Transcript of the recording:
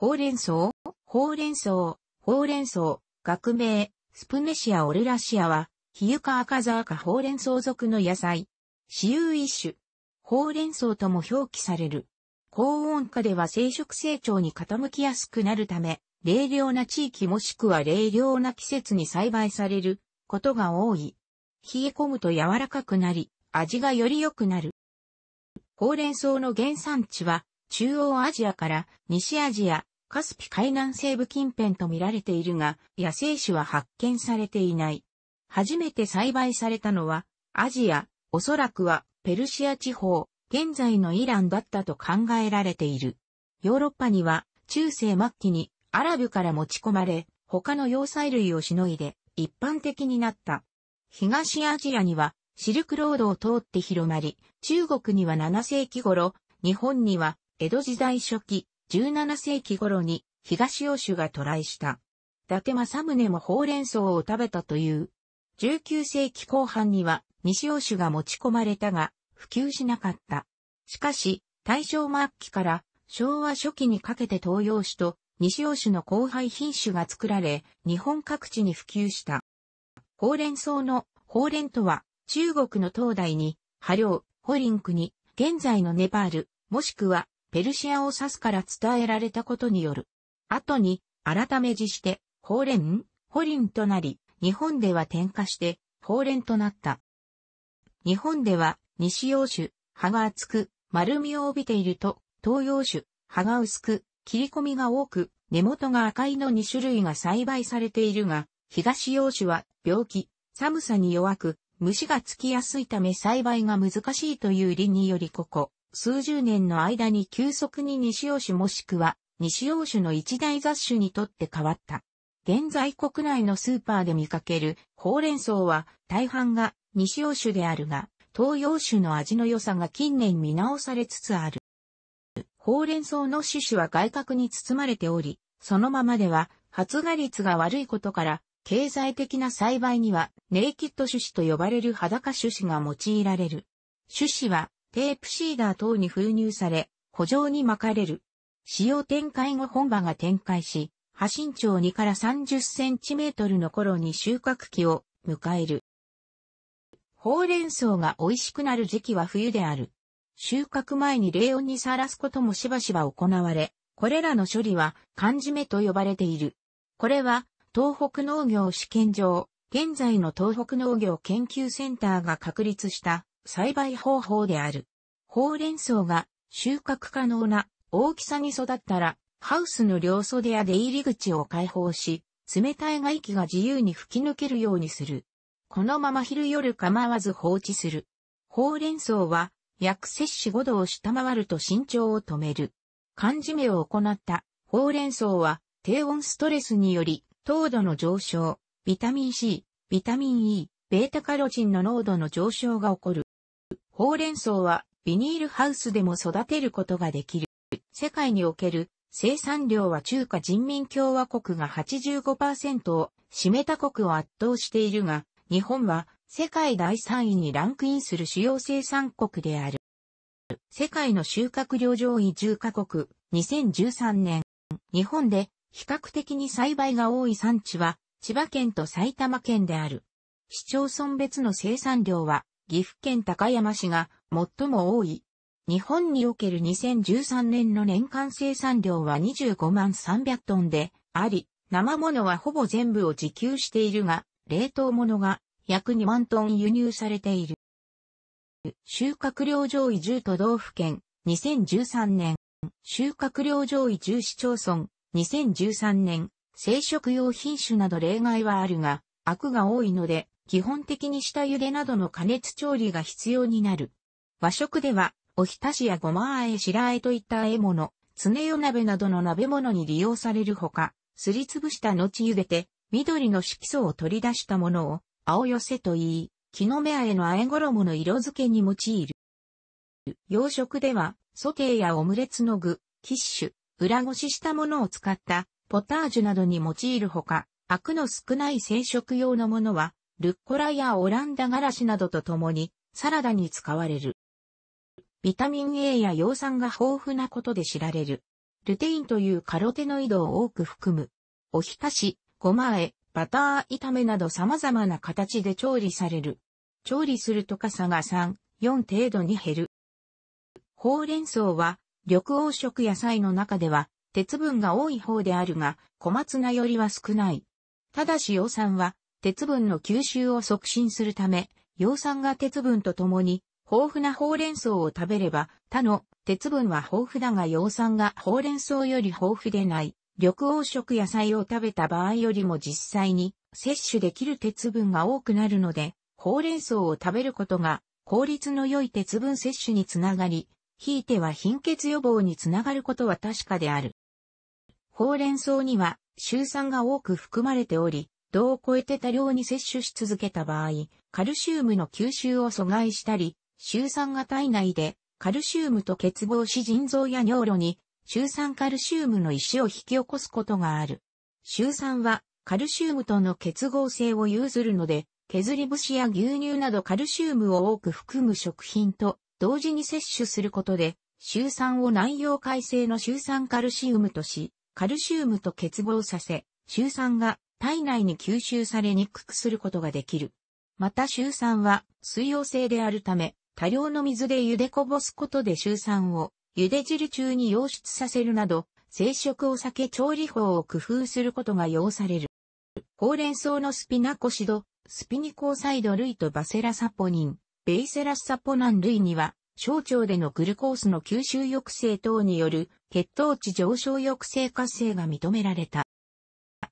ほうれん草ほうれん草、ほうれん草、学名、スプネシアオレラシアは、ヒユカアカザアカほうれん草属の野菜。私有一種。ほうれん草とも表記される。高温下では生殖成長に傾きやすくなるため、冷涼な地域もしくは冷涼な季節に栽培されることが多い。冷え込むと柔らかくなり、味がより良くなる。ほうれん草の原産地は、中央アジアから西アジア、カスピ海南西部近辺と見られているが、野生種は発見されていない。初めて栽培されたのは、アジア、おそらくはペルシア地方、現在のイランだったと考えられている。ヨーロッパには、中世末期にアラブから持ち込まれ、他の要塞類をしのいで、一般的になった。東アジアには、シルクロードを通って広まり、中国には7世紀頃、日本には江戸時代初期、17世紀頃に東欧州が渡来した。伊達政宗もほうれん草を食べたという。19世紀後半には西欧酒が持ち込まれたが、普及しなかった。しかし、大正末期から昭和初期にかけて東洋種と西洋種の交配品種が作られ、日本各地に普及した。ほうれん草のほうれんとは、中国の東大に、波良、ホリンクに、現在のネパール、もしくはペルシアを指すから伝えられたことによる。後に、改め字して、法蓮、ホリンとなり、日本では転化して、法蓮となった。日本では、西洋種、葉が厚く、丸みを帯びていると、東洋種、葉が薄く、切り込みが多く、根元が赤いの2種類が栽培されているが、東洋種は病気、寒さに弱く、虫がつきやすいため栽培が難しいという理によりここ、数十年の間に急速に西洋種もしくは西洋種の一大雑種にとって変わった。現在国内のスーパーで見かけるほうれん草は大半が西洋種であるが、東洋種の味の良さが近年見直されつつある。ほうれん草の種子は外角に包まれており、そのままでは発芽率が悪いことから、経済的な栽培にはネイキッド種子と呼ばれる裸種子が用いられる。種子はテープシーダー等に封入され、補助に巻かれる。使用展開後本場が展開し、波身長2から30センチメートルの頃に収穫期を迎える。ほうれん草が美味しくなる時期は冬である。収穫前に冷温にさらすこともしばしば行われ、これらの処理は缶詰と呼ばれている。これは東北農業試験場、現在の東北農業研究センターが確立した栽培方法である。ほうれん草が収穫可能な大きさに育ったら、ハウスの両袖や出入り口を開放し、冷たい外気が自由に吹き抜けるようにする。このまま昼夜構わず放置する。ほうれん草は約摂氏5度を下回ると身長を止める。缶詰を行ったほうれん草は低温ストレスにより糖度の上昇、ビタミン C、ビタミン E、ベータカロチンの濃度の上昇が起こる。ほうれん草はビニールハウスでも育てることができる。世界における生産量は中華人民共和国が85%を占めた国を圧倒しているが、日本は世界第3位にランクインする主要生産国である。世界の収穫量上位10カ国、2013年、日本で比較的に栽培が多い産地は、千葉県と埼玉県である。市町村別の生産量は、岐阜県高山市が最も多い。日本における2013年の年間生産量は25万300トンであり、生物はほぼ全部を自給しているが、冷凍物が約2万トン輸入されている。収穫量上位10都道府県、2013年。収穫量上位10市町村、2013年。生殖用品種など例外はあるが、悪が多いので、基本的に下茹でなどの加熱調理が必要になる。和食では、おひたしやごまあえ白あえといったあえ物、つねよ鍋などの鍋物に利用されるほか、すりつぶした後茹でて、緑の色素を取り出したものを、青寄せといい、木の芽あえのあえ衣の色付けに用いる。洋食では、ソテーやオムレツの具、キッシュ、裏ごししたものを使った、ポタージュなどに用いるほか、クの少ない生食用のものは、ルッコラやオランダガラシなどと共に、サラダに使われる。ビタミン A や葉酸が豊富なことで知られる。ルテインというカロテノイドを多く含む。おひたし、ごまえ、バター炒めなど様々な形で調理される。調理するとかさが3、4程度に減る。ほうれん草は、緑黄色野菜の中では、鉄分が多い方であるが、小松菜よりは少ない。ただし葉酸は、鉄分の吸収を促進するため、葉酸が鉄分とともに、豊富なほうれん草を食べれば、他の鉄分は豊富だが葉酸がほうれん草より豊富でない、緑黄色野菜を食べた場合よりも実際に摂取できる鉄分が多くなるので、ほうれん草を食べることが効率の良い鉄分摂取につながり、ひいては貧血予防につながることは確かである。ほうれん草には、シ酸が多く含まれており、度を超えて多量に摂取し続けた場合、カルシウムの吸収を阻害したり、周酸が体内でカルシウムと結合し腎臓や尿路に周酸カルシウムの石を引き起こすことがある。周酸はカルシウムとの結合性を有するので、削り節や牛乳などカルシウムを多く含む食品と同時に摂取することで、周酸を内容改正の周酸カルシウムとし、カルシウムと結合させ、周酸が体内に吸収されにくくすることができる。またシュウ酸は水溶性であるため、多量の水で茹でこぼすことでシュウ酸を茹で汁中に溶出させるなど、生食を避け調理法を工夫することが要される。ほうれん草のスピナコシド、スピニコーサイド類とバセラサポニン、ベイセラスサポナン類には、小腸でのグルコースの吸収抑制等による血糖値上昇抑制活性が認められた。